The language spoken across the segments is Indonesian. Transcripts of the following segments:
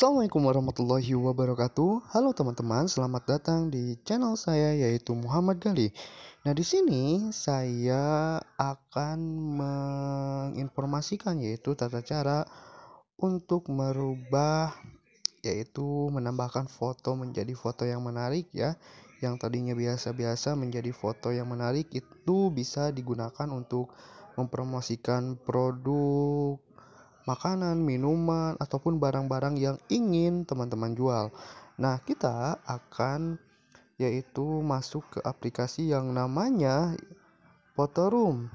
Assalamualaikum warahmatullahi wabarakatuh. Halo teman-teman, selamat datang di channel saya yaitu Muhammad Gali. Nah, di sini saya akan menginformasikan yaitu tata cara untuk merubah yaitu menambahkan foto menjadi foto yang menarik ya. Yang tadinya biasa-biasa menjadi foto yang menarik itu bisa digunakan untuk mempromosikan produk makanan, minuman, ataupun barang-barang yang ingin teman-teman jual. Nah, kita akan yaitu masuk ke aplikasi yang namanya Poterum.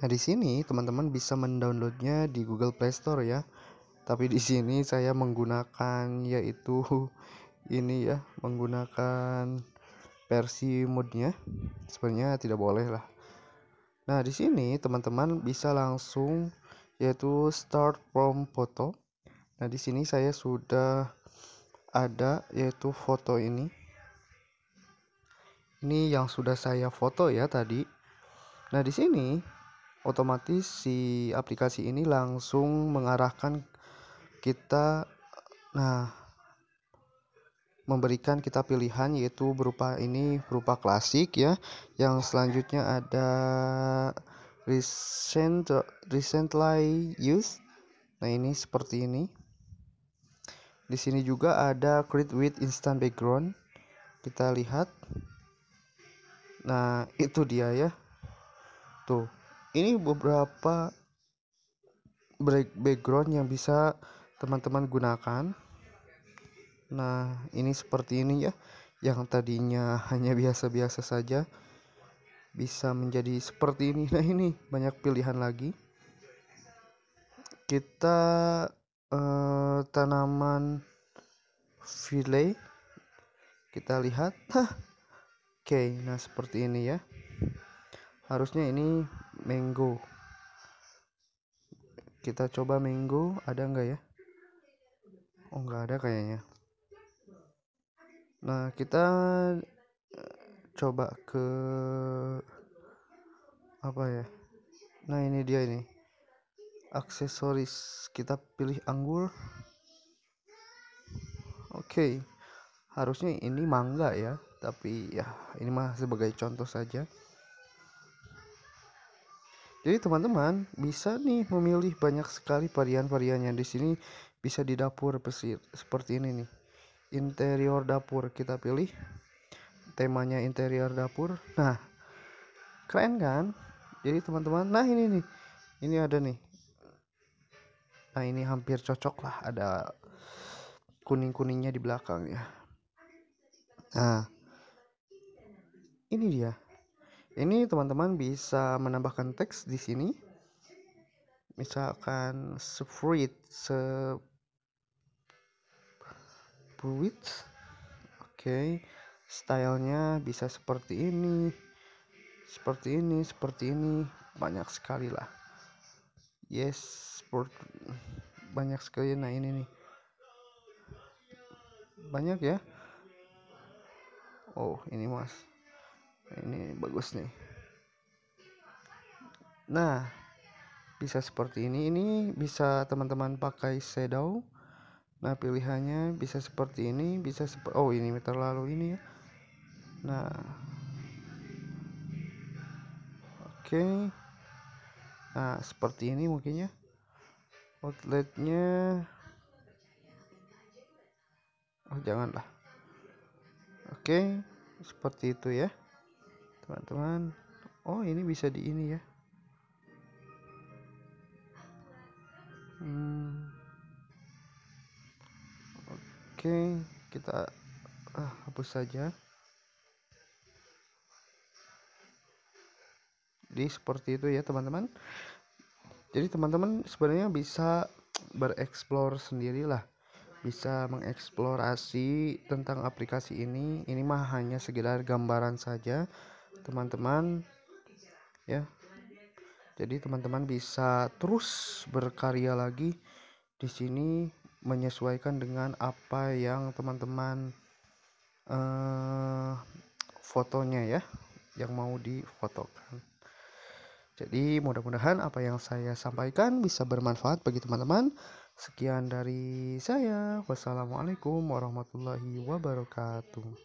Nah, di sini teman-teman bisa mendownloadnya di Google Play Store ya. Tapi di sini saya menggunakan yaitu ini ya, menggunakan versi modnya. Sebenarnya tidak boleh lah. Nah, di sini teman-teman bisa langsung yaitu start from photo. Nah, di sini saya sudah ada yaitu foto ini. Ini yang sudah saya foto ya tadi. Nah, di sini otomatis si aplikasi ini langsung mengarahkan kita nah memberikan kita pilihan yaitu berupa ini berupa klasik ya yang selanjutnya ada recent recently used nah ini seperti ini di sini juga ada create with instant background kita lihat nah itu dia ya tuh ini beberapa background yang bisa teman-teman gunakan nah ini seperti ini ya yang tadinya hanya biasa-biasa saja bisa menjadi seperti ini nah ini banyak pilihan lagi kita eh, tanaman filet kita lihat oke nah seperti ini ya harusnya ini mango kita coba mango ada enggak ya oh enggak ada kayaknya nah kita coba ke apa ya nah ini dia ini aksesoris kita pilih anggur oke okay. harusnya ini mangga ya tapi ya ini mah sebagai contoh saja jadi teman-teman bisa nih memilih banyak sekali varian-variannya di sini bisa di dapur pesir seperti ini nih interior dapur kita pilih temanya interior dapur nah keren kan jadi teman-teman nah ini nih ini ada nih nah ini hampir cocok lah ada kuning-kuningnya di belakang ya nah ini dia ini teman-teman bisa menambahkan teks di sini misalkan sefruit se fruit oke okay stylenya bisa seperti ini seperti ini seperti ini banyak sekali lah yes sport banyak sekali nah ini nih banyak ya oh ini mas ini bagus nih nah bisa seperti ini ini bisa teman-teman pakai shadow nah pilihannya bisa seperti ini bisa seperti oh ini terlalu ini ya nah oke okay. nah seperti ini mungkin ya outletnya oh janganlah oke okay. seperti itu ya teman-teman oh ini bisa di ini ya hmm. oke okay. kita ah, hapus saja jadi seperti itu ya teman-teman jadi teman-teman sebenarnya bisa bereksplor sendirilah bisa mengeksplorasi tentang aplikasi ini ini mah hanya sekedar gambaran saja teman-teman ya jadi teman-teman bisa terus berkarya lagi di sini menyesuaikan dengan apa yang teman-teman eh, fotonya ya yang mau difotokan jadi mudah-mudahan apa yang saya sampaikan bisa bermanfaat bagi teman-teman. Sekian dari saya. Wassalamualaikum warahmatullahi wabarakatuh.